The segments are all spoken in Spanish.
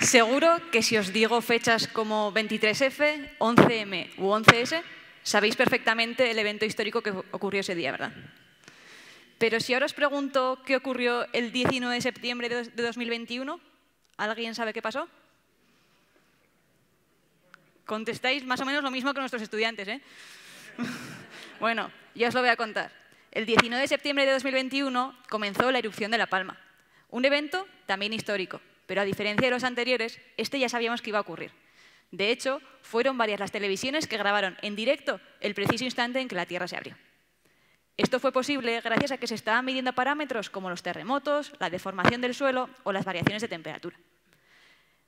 Seguro que si os digo fechas como 23F, 11M u 11S, sabéis perfectamente el evento histórico que ocurrió ese día, ¿verdad? Pero si ahora os pregunto qué ocurrió el 19 de septiembre de 2021, ¿alguien sabe qué pasó? Contestáis más o menos lo mismo que nuestros estudiantes, ¿eh? bueno, ya os lo voy a contar. El 19 de septiembre de 2021 comenzó la erupción de La Palma, un evento también histórico, pero a diferencia de los anteriores, este ya sabíamos que iba a ocurrir. De hecho, fueron varias las televisiones que grabaron en directo el preciso instante en que la Tierra se abrió. Esto fue posible gracias a que se estaban midiendo parámetros como los terremotos, la deformación del suelo o las variaciones de temperatura.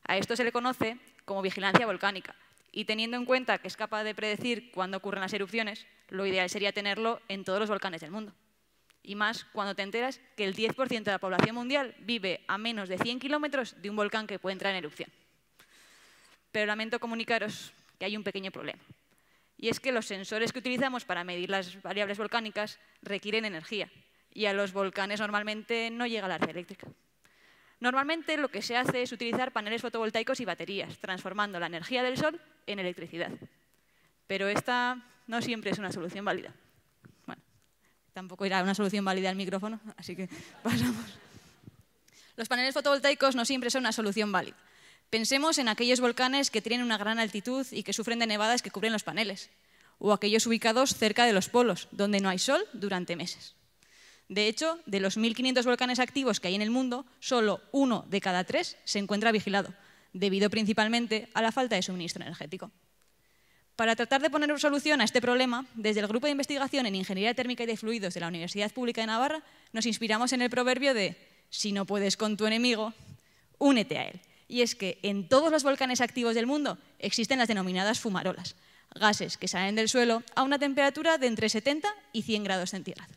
A esto se le conoce como vigilancia volcánica y teniendo en cuenta que es capaz de predecir cuándo ocurren las erupciones, lo ideal sería tenerlo en todos los volcanes del mundo. Y más cuando te enteras que el 10% de la población mundial vive a menos de 100 kilómetros de un volcán que puede entrar en erupción. Pero lamento comunicaros que hay un pequeño problema. Y es que los sensores que utilizamos para medir las variables volcánicas requieren energía. Y a los volcanes normalmente no llega la red eléctrica. Normalmente lo que se hace es utilizar paneles fotovoltaicos y baterías, transformando la energía del sol en electricidad. Pero esta no siempre es una solución válida tampoco era una solución válida al micrófono, así que pasamos. Los paneles fotovoltaicos no siempre son una solución válida. Pensemos en aquellos volcanes que tienen una gran altitud y que sufren de nevadas que cubren los paneles, o aquellos ubicados cerca de los polos, donde no hay sol durante meses. De hecho, de los 1.500 volcanes activos que hay en el mundo, solo uno de cada tres se encuentra vigilado, debido principalmente a la falta de suministro energético. Para tratar de poner solución a este problema, desde el Grupo de Investigación en Ingeniería Térmica y de Fluidos de la Universidad Pública de Navarra, nos inspiramos en el proverbio de si no puedes con tu enemigo, únete a él. Y es que en todos los volcanes activos del mundo existen las denominadas fumarolas, gases que salen del suelo a una temperatura de entre 70 y 100 grados centígrados.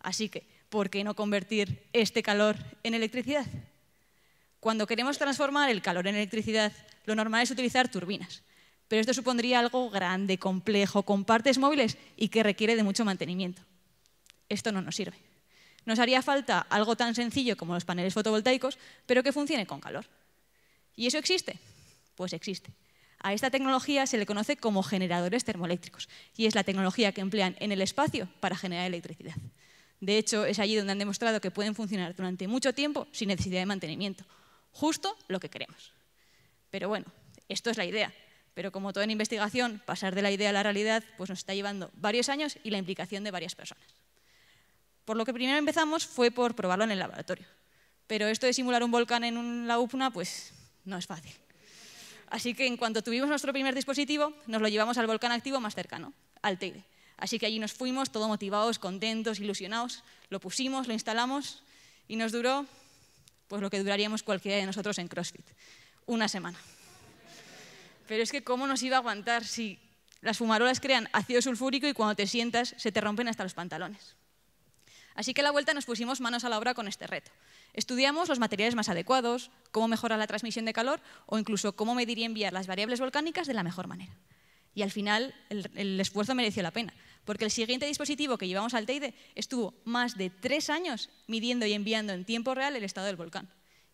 Así que, ¿por qué no convertir este calor en electricidad? Cuando queremos transformar el calor en electricidad, lo normal es utilizar turbinas, pero esto supondría algo grande, complejo, con partes móviles y que requiere de mucho mantenimiento. Esto no nos sirve. Nos haría falta algo tan sencillo como los paneles fotovoltaicos, pero que funcione con calor. ¿Y eso existe? Pues existe. A esta tecnología se le conoce como generadores termoeléctricos y es la tecnología que emplean en el espacio para generar electricidad. De hecho, es allí donde han demostrado que pueden funcionar durante mucho tiempo sin necesidad de mantenimiento. Justo lo que queremos. Pero bueno, esto es la idea. Pero como todo en investigación, pasar de la idea a la realidad pues nos está llevando varios años y la implicación de varias personas. Por lo que primero empezamos fue por probarlo en el laboratorio. Pero esto de simular un volcán en la UPNA, pues no es fácil. Así que en cuanto tuvimos nuestro primer dispositivo, nos lo llevamos al volcán activo más cercano, al Teide. Así que allí nos fuimos, todo motivados, contentos, ilusionados. Lo pusimos, lo instalamos y nos duró pues lo que duraríamos cualquiera de nosotros en CrossFit, una semana. Pero es que cómo nos iba a aguantar si las fumarolas crean ácido sulfúrico y cuando te sientas se te rompen hasta los pantalones. Así que a la vuelta nos pusimos manos a la obra con este reto. Estudiamos los materiales más adecuados, cómo mejorar la transmisión de calor o incluso cómo medir y enviar las variables volcánicas de la mejor manera. Y al final el, el esfuerzo mereció la pena, porque el siguiente dispositivo que llevamos al Teide estuvo más de tres años midiendo y enviando en tiempo real el estado del volcán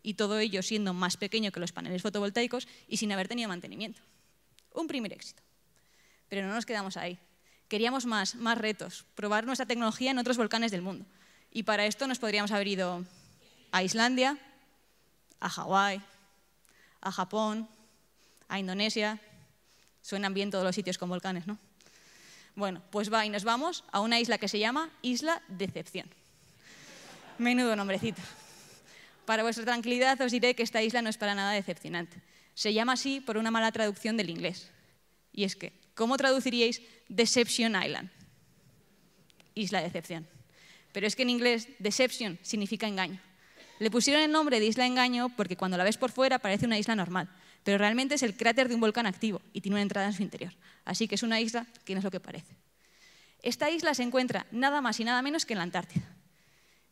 y todo ello siendo más pequeño que los paneles fotovoltaicos y sin haber tenido mantenimiento. Un primer éxito. Pero no nos quedamos ahí. Queríamos más, más retos, probar nuestra tecnología en otros volcanes del mundo. Y para esto nos podríamos haber ido a Islandia, a Hawái, a Japón, a Indonesia. Suenan bien todos los sitios con volcanes, ¿no? Bueno, pues va y nos vamos a una isla que se llama Isla Decepción. Menudo nombrecito. Para vuestra tranquilidad os diré que esta isla no es para nada decepcionante. Se llama así por una mala traducción del inglés. Y es que, ¿cómo traduciríais Deception Island? Isla Decepción. Pero es que en inglés Deception significa engaño. Le pusieron el nombre de Isla Engaño porque cuando la ves por fuera parece una isla normal, pero realmente es el cráter de un volcán activo y tiene una entrada en su interior. Así que es una isla que no es lo que parece. Esta isla se encuentra nada más y nada menos que en la Antártida.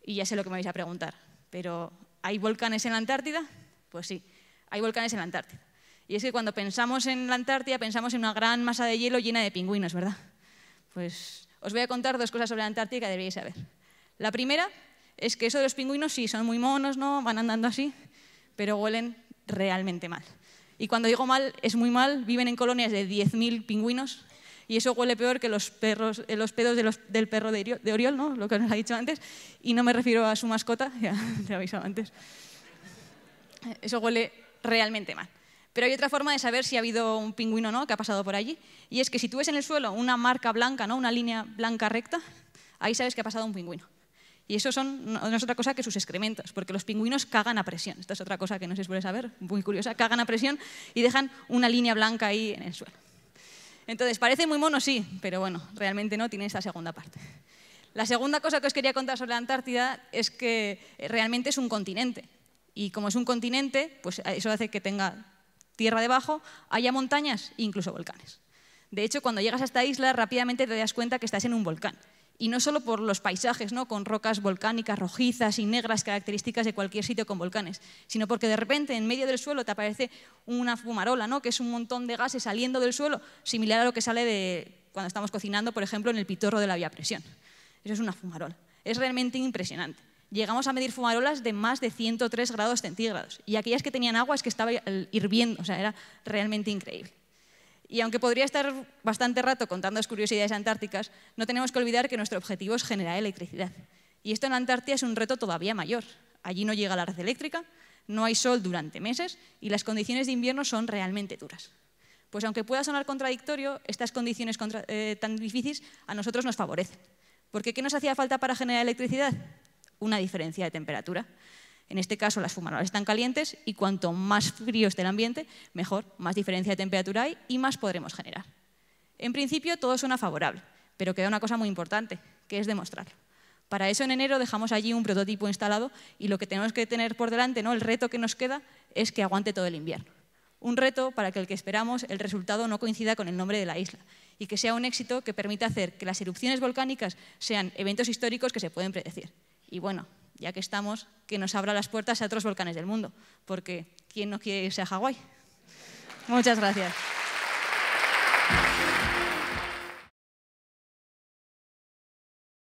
Y ya sé lo que me vais a preguntar, pero ¿Hay volcanes en la Antártida? Pues sí, hay volcanes en la Antártida. Y es que cuando pensamos en la Antártida pensamos en una gran masa de hielo llena de pingüinos, ¿verdad? Pues os voy a contar dos cosas sobre la Antártida que deberíais saber. La primera es que eso de los pingüinos sí, son muy monos, ¿no? Van andando así, pero huelen realmente mal. Y cuando digo mal, es muy mal. Viven en colonias de 10.000 pingüinos y eso huele peor que los, perros, eh, pedos del perro de, Oriol, ¿no? lo que nos ha dicho antes, y no me refiero a su mascota, ya te he antes. Eso huele realmente mal. Pero hay otra forma de saber si ha habido un pingüino o no que ha pasado por allí, y es que si tú ves en el suelo una marca blanca, ¿no? una línea blanca recta, ahí sabes que ha pasado un pingüino. Y eso son, no es otra cosa que sus excrementos, porque los pingüinos cagan a presión. Esta es otra cosa que no se suele saber, muy curiosa. Cagan a presión y dejan una línea blanca ahí en el suelo. Entonces, parece muy mono, sí, pero bueno, realmente no, tiene esa segunda parte. La segunda cosa que os quería contar sobre la Antártida es que realmente es un continente. Y como es un continente, pues eh, eso hace que tenga tierra debajo, haya montañas e incluso volcanes. De hecho, cuando llegas a esta isla, rápidamente te das cuenta que estás en un volcán y no solo por los paisajes, ¿no? con rocas volcánicas rojizas y negras características de cualquier sitio con volcanes, sino porque de repente en medio del suelo te aparece una fumarola, ¿no? que es un montón de gases saliendo del suelo, similar a lo que sale de cuando estamos cocinando, por ejemplo, en el pitorro de la vía presión. Eso es una fumarola. Es realmente impresionante. Llegamos a medir fumarolas de más de 103 grados centígrados y aquellas que tenían agua es que estaba hirviendo, o sea, era realmente increíble. Y aunque podría estar bastante rato contando las curiosidades antárticas, no tenemos que olvidar que nuestro objetivo es generar electricidad. Y esto en la Antártida es un reto todavía mayor. Allí no llega la red eléctrica, no hay sol durante meses y las condiciones de invierno son realmente duras. Pues aunque pueda sonar contradictorio, estas condiciones eh, tan difíciles a nosotros nos favorecen. Porque ¿qué nos hacía falta para generar electricidad? Una diferencia de temperatura. En este caso, las fumarolas están calientes y cuanto más frío esté el ambiente, mejor, más diferencia de temperatura hay y más podremos generar. En principio, todo suena favorable, pero queda una cosa muy importante, que es demostrarlo. Para eso, en enero dejamos allí un prototipo instalado y lo que tenemos que tener por delante, ¿no? el reto que nos queda, es que aguante todo el invierno. Un reto para que el que esperamos el resultado no coincida con el nombre de la isla y que sea un éxito que permita hacer que las erupciones volcánicas sean eventos históricos que se pueden predecir. Y bueno, ya que estamos, que nos abra las puertas a otros volcanes del mundo, porque ¿quién no quiere irse a Hawái? Muchas gracias.